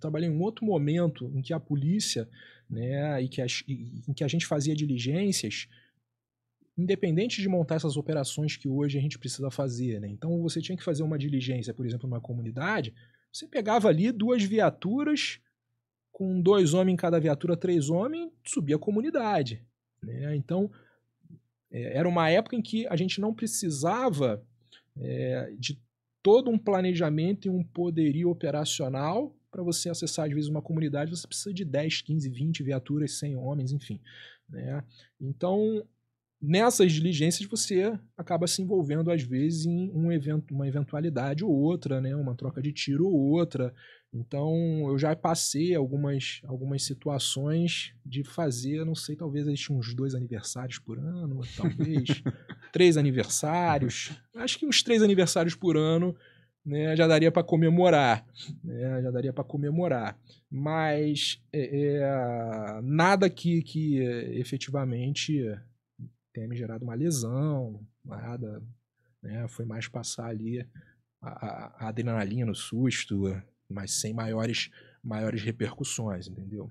trabalhei em um outro momento em que a polícia, né, e que a, em que a gente fazia diligências, independente de montar essas operações que hoje a gente precisa fazer, né? Então você tinha que fazer uma diligência, por exemplo, numa comunidade, você pegava ali duas viaturas com dois homens em cada viatura, três homens, subia a comunidade, né? Então é, era uma época em que a gente não precisava é, de todo um planejamento e um poderio operacional para você acessar, às vezes, uma comunidade, você precisa de 10, 15, 20 viaturas, 100 homens, enfim. Né? Então, nessas diligências, você acaba se envolvendo, às vezes, em um evento, uma eventualidade ou outra, né? uma troca de tiro ou outra. Então, eu já passei algumas, algumas situações de fazer, não sei, talvez uns dois aniversários por ano, talvez três aniversários. Acho que uns três aniversários por ano né, já daria para comemorar, né, já daria para comemorar, mas é, é, nada que, que é, efetivamente tenha me gerado uma lesão, nada, né, foi mais passar ali a, a adrenalina, o susto, mas sem maiores, maiores repercussões, entendeu?